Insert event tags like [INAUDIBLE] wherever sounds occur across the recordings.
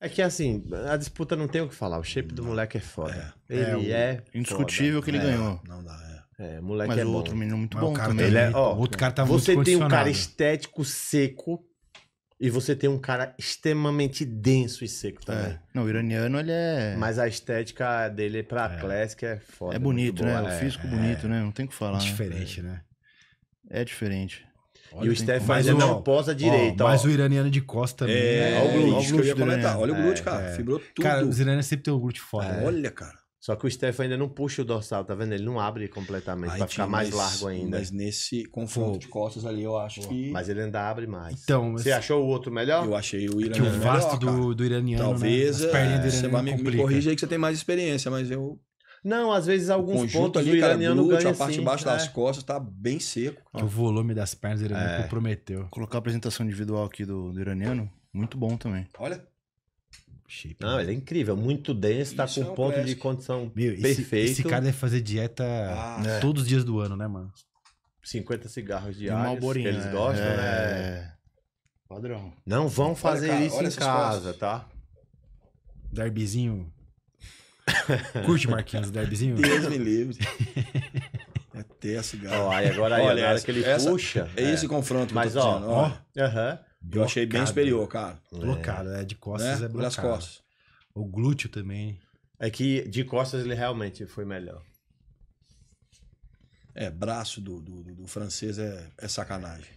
É que assim, a disputa não tem o que falar. O shape do moleque é foda. É. Ele é. é indiscutível foda. que ele é. ganhou. Não dá, é. é moleque Mas é o bom. outro menino muito Mas bom. O cara também. Né? Ele é, ó, o outro cara tá Você tem um cara estético seco e você tem um cara extremamente denso e seco é. também. Não, o iraniano ele é. Mas a estética dele pra é. Classic é foda. É bonito, né? O é, físico bonito, né? Não tem o que falar. Né, diferente, né? né? É diferente. Olha, e o Steph faz o, não posa direito. Mas o iraniano é de costa também. É, olha o glúteo que eu ia Olha o glúteo, é, cara. É. Fibrou tudo. Cara, os iranianos sempre tem o glúteo foda. Né? Olha, cara. Só que o Steph ainda não puxa o dorsal, tá vendo? Ele não abre completamente para ficar mais largo ainda. Mas nesse confronto de costas ali, eu acho que. Mas ele ainda abre mais. Então, Você achou o outro melhor? Eu achei o iraniano. Que o vasto melhor, do, do, iraniano. Né? Talvez. Né? As é, do iraniano. Você vai me, me corrija aí que você tem mais experiência, mas eu não, às vezes alguns pontos ali, do iraniano glúteo, ganha, a parte de baixo é. das costas tá bem seco. o volume das pernas do iraniano é. comprometeu. Colocar a apresentação individual aqui do, do iraniano, muito bom também. Olha. Chique, não, né? ele é incrível, muito denso, tá com é um ponto de condição Meu, perfeito. Esse, cara deve fazer dieta ah, é. todos os dias do ano, né, mano? 50 cigarros diários, que eles gostam, é... né? Padrão. Não vão fazer olha, cara, isso em casa, tá? Derbizinho Curte Marquinhos Derbyzinho? Deus me livre. É terço, galera. Olha, agora aí, olha, essa, que ele essa, puxa. É, esse né? confronto Mas, ó, dizendo, ó. Eu achei bem superior, cara. É. Blocado, é. de costas né? é blocado. costas. O glúteo também. É que de costas ele realmente foi melhor. É, braço do, do, do francês é, é sacanagem.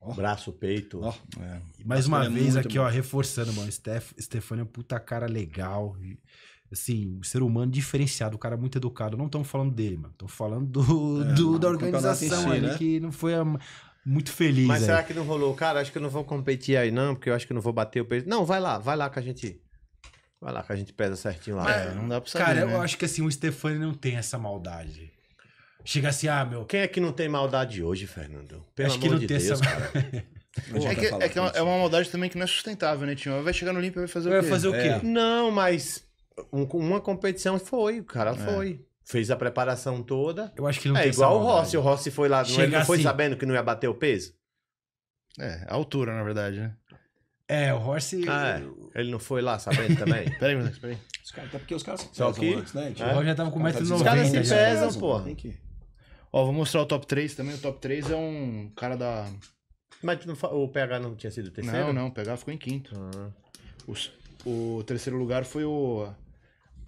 Oh. Braço, peito. Oh. É. Mais uma é vez aqui, bom. ó, reforçando, mano. é um puta cara legal assim, um ser humano diferenciado, um cara muito educado. Não estamos falando dele, mano. Estamos falando do, é, do da organização si, ali né? que não foi a, muito feliz. Mas aí. É. será que não rolou? Cara, acho que eu não vou competir aí, não, porque eu acho que eu não vou bater o peso. Não, vai lá, vai lá que a gente. Vai lá que a gente pesa certinho lá. Mas, é, não dá pra saber. Cara, né? eu acho que assim, o Stefani não tem essa maldade. Chega assim, ah, meu. Quem é que não tem maldade hoje, Fernando? Pelo acho que não de tem Deus, essa cara. [LAUGHS] É, é, que, é, que é, uma maldade também que não é sustentável, né, Tio Vai chegar no limpo e vai fazer eu o quê? Vai fazer o quê? É. Não, mas um, uma competição foi, o cara é. foi. Fez a preparação toda. Eu acho que não é, tem igual o Rossi. O Rossi foi lá, Chega ele não foi assim. sabendo que não ia bater o peso? É, a altura, na verdade, né? É, o Rossi. Ah, é. Ele não foi lá sabendo também? [LAUGHS] peraí, Matheus, peraí. Os cara, até porque os caras se pesam Só que... antes, né? é. Tipo, o já tava com Os caras se pesam, pô. Ó, vou mostrar o top 3 também. O top 3 é um cara da. Mas não, o PH não tinha sido terceiro? Não, não. O PH ficou em quinto. Ah. Os, o terceiro lugar foi o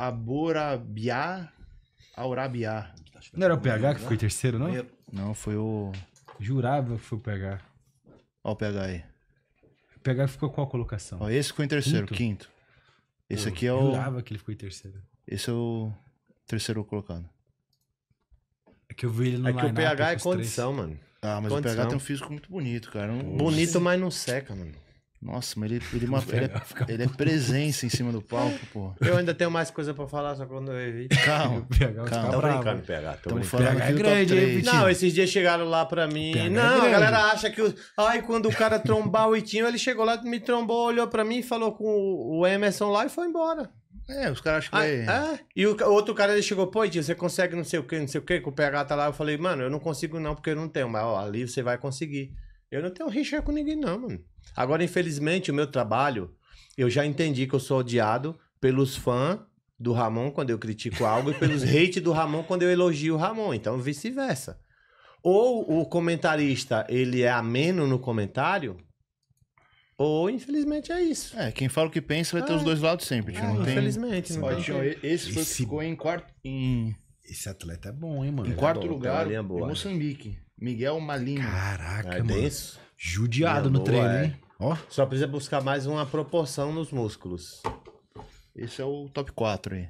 Aborabiá. Aurabiá. Não era o PH que foi terceiro, não? Não, foi o. Jurava que foi o PH. Ó, o PH aí. O PH ficou qual colocação? Ó, esse foi em terceiro, quinto. quinto. Esse Eu aqui é o. Jurava que ele ficou em terceiro. Esse é o terceiro colocado. É que eu vi ele no É que o PH é condição, três. mano. Ah, mas condição. o PH tem um físico muito bonito, cara. Um... Bonito, mas não seca, mano. Nossa, mas ele, ele, é uma, [LAUGHS] ele, é, ele, é, presença em cima do palco, pô. Eu ainda tenho mais coisa pra falar, só quando eu vi. Calma, [LAUGHS] calma. calma. Tô brincando, PH. Tô Tamo falando PH é, é grande, Não, esses dias chegaram lá pra mim. PH é não, é a galera acha que... Ai, quando o cara trombar o Itinho, ele chegou lá, me trombou, olhou pra mim, falou com o Emerson lá e foi embora. É, os caras acham que ah, É. E o outro cara ele chegou, pô, Itinho, você consegue não sei o que, não sei o que, que o PH tá lá. Eu falei, mano, eu não consigo não, porque eu não tenho. Mas ó, ali você vai conseguir. Eu não tenho rixa com ninguém, não, mano. Agora, infelizmente, o meu trabalho, eu já entendi que eu sou odiado pelos fãs do Ramon quando eu critico algo e pelos [LAUGHS] hate do Ramon quando eu elogio o Ramon. Então, vice-versa. Ou o comentarista, ele é ameno no comentário, ou, infelizmente, é isso. É, quem fala o que pensa vai ter os é. dois lados sempre. É, não infelizmente. Tem... Não Pode, tem... Esse, né? então, esse... ficou em quarto... Em... Esse atleta é bom, hein, mano? Em é quarto é bom, lugar, é em né? Moçambique. Miguel Malinho. Caraca, é mano. Judiado Meu no treino, é. hein? Ó. Só precisa buscar mais uma proporção nos músculos. Esse é o top 4 aí.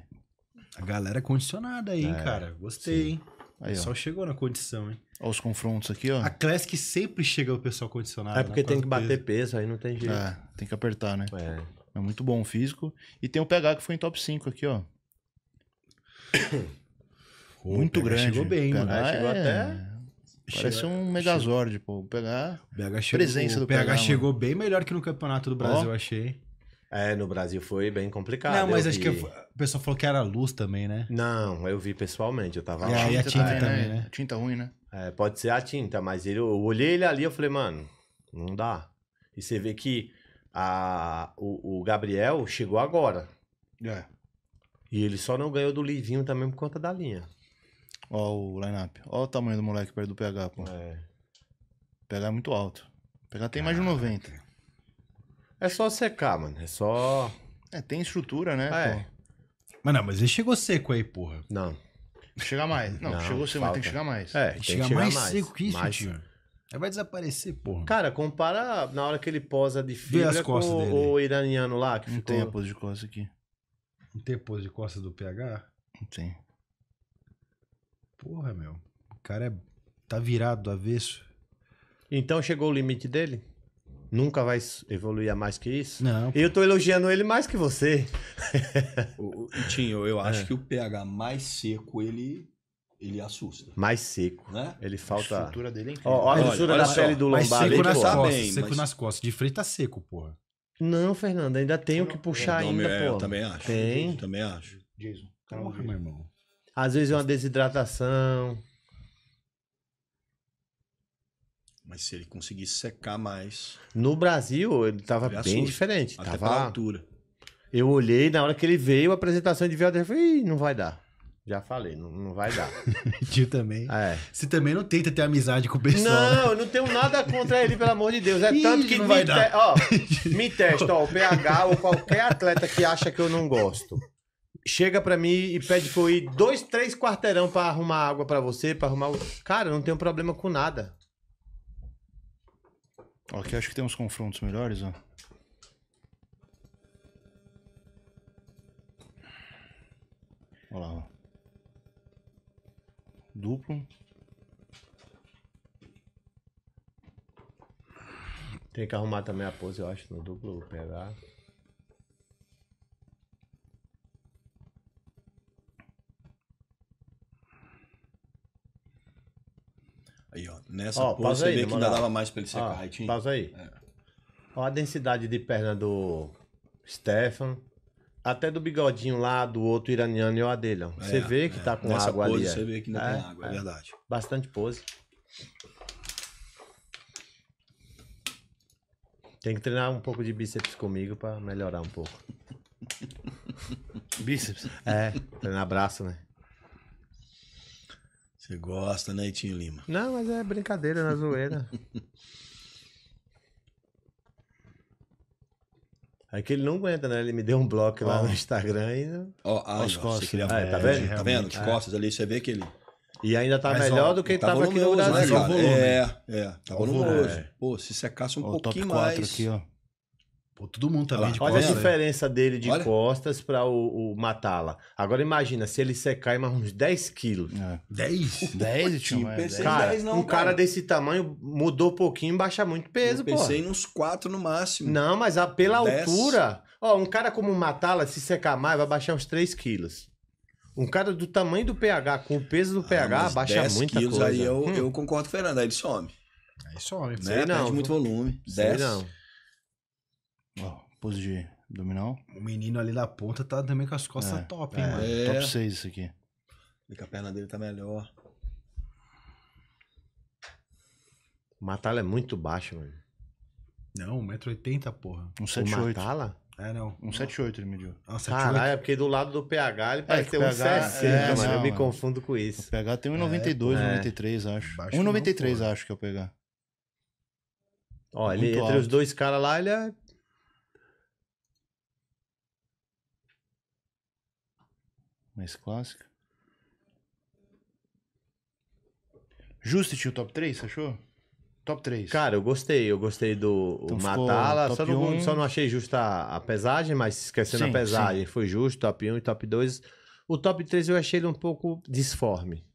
A galera é condicionada aí, hein, é. cara. Gostei, Sim. hein? Aí, Só chegou na condição, hein? Olha os confrontos aqui, ó. A Classic sempre chega o pessoal condicionado. É né? porque tem que bater peso. peso. aí não tem jeito. É, tem que apertar, né? É. é muito bom o físico. E tem o PH que foi em top 5 aqui, ó. [COUGHS] muito grande. Chegou bem, mano. Chegou é até Parece é, um Megazord, pô. Pegar BH chegou, presença do PH. chegou mano. bem melhor que no Campeonato do Brasil, oh. achei. É, no Brasil foi bem complicado. Não, mas eu acho vi... que a pessoa falou que era luz também, né? Não, eu vi pessoalmente, eu tava e lá. E a tinta tá, também, né? né? Tinta ruim, né? É, pode ser a tinta, mas ele, eu olhei ele ali, eu falei, mano, não dá. E você vê que a, o, o Gabriel chegou agora. É. E ele só não ganhou do Livinho também por conta da linha. Ó o line-up. Ó o tamanho do moleque perto do PH, pô. É. PH é muito alto. PH tem mais de 90. É só secar, mano. É só. É, tem estrutura, né? É. Pô. Mas não, mas ele chegou seco aí, porra. Não. Chegar mais. Não, Não, chegou seco, mas tem que chegar mais. É, tem que chegar mais, seco que isso, mais- tio. Aí vai desaparecer, porra. Cara, compara na hora que ele posa de fibra as com dele. o, iraniano lá, que Não ficou... tem a pose de costas aqui. Não tem pose de costas do PH? Não tem. Porra, meu. O cara é, tá virado do avesso. Então chegou o limite dele? Nunca vai evoluir a mais que isso? Não. E eu tô elogiando ele mais que você. [LAUGHS] o, o, Tinho, eu acho é. que o pH mais seco, ele ele assusta. Mais seco. Né? Ele falta. A estrutura dele é incrível. Ó, a estrutura da só. pele do lombar seco ali, nas costas, bem, Seco mas... nas costas. De freio tá seco, porra. Não, Fernando, ainda tenho que puxar não, é, ainda, é, pô. Eu também acho. Tem. Eu também acho. Jason. Calma, meu irmão. Às vezes é uma desidratação. Mas se ele conseguir secar mais. No Brasil, ele estava bem assusta. diferente. Até tava... altura. Eu olhei, na hora que ele veio, a apresentação de viola, eu falei, não vai dar. Já falei, não, não vai dar. [LAUGHS] Tio também. É. Você também não tenta ter amizade com o pessoal. Não, né? eu não tenho nada contra ele, pelo amor de Deus. É Ih, tanto que me, te... ó, [LAUGHS] me testa, ó, o PH ou qualquer atleta que acha que eu não gosto chega para mim e pede pra eu ir dois, três quarteirão para arrumar água para você, para arrumar. Cara, não tenho problema com nada. aqui acho que tem uns confrontos melhores, ó. Olha lá, ó. Duplo. Tem que arrumar também a pose, eu acho, no duplo, pegar. nessa ó, pose, você aí, vê que ainda dava mais para ele ser Ó, aí Pausa aí. É. Ó a densidade de perna do Stefan. Até do bigodinho lá do outro iraniano e o dele. É, você é, vê que é. tá com nessa água pose, ali. Você vê que ainda é, tem água, é, é. verdade. Bastante pose. Tem que treinar um pouco de bíceps comigo para melhorar um pouco. [LAUGHS] bíceps? É, treinar braço, né? Você gosta, né, Itinho Lima? Não, mas é brincadeira, na é zoeira. [LAUGHS] É que ele não aguenta, né? Ele me deu um bloco lá oh. no Instagram e. Ó, oh, as costas. Queria... Ah, é, tá vendo? Tá vendo? As costas ali, você vê que ele. E ainda tá mas, melhor ó, do que tá tava aqui no né, Brasil. Né, é, é, tá volumoso. É. Pô, se secasse um pouquinho top 4 mais. Aqui, ó. Pô, todo mundo tá lá, de Olha costas, a né? diferença né? dele de Olha. costas pra o, o Matala. Agora imagina, se ele secar mais uns 10 quilos. É. 10? 10, [LAUGHS] tio. Cara, 10 não, um cara, cara, desse tamanho mudou pouquinho, e baixa muito peso, pô. Pensei nos 4 no máximo. Não, mas a, pela 10. altura... Ó, um cara como o Matala, se secar mais, vai baixar uns 3 quilos. Um cara do tamanho do pH, com o peso do ah, pH, baixa muita quilos, coisa. Aí eu, hum. eu concordo com o Fernando, aí ele some. Aí some. Né? Não, Perde muito volume. 10. Sei não. Ó, pose de abdominal. O menino ali da ponta tá também com as costas é, top, hein, é, mano? É. Top 6 isso aqui. Vê que a perna dele tá melhor. O Matala é muito baixo, mano. Não, 1,80m, porra. 1,78m. O Matala? É, não. 178 m ele mediu. Ah, Caralho, é porque do lado do PH ele é, parece é, ter 1,60, é, mano. Não, eu me confundo com isso. O PH tem 1,92, é, 93, acho. 1,93 acho que é o PH. Ó, ele, entre os dois caras lá, ele é mais clássica. Justit, o top 3, você achou? Top 3. Cara, eu gostei. Eu gostei do então Matala. Só não, só não achei justa a, a pesagem, mas esquecendo sim, a pesagem, sim. foi justo. Top 1 e top 2. O top 3 eu achei ele um pouco disforme.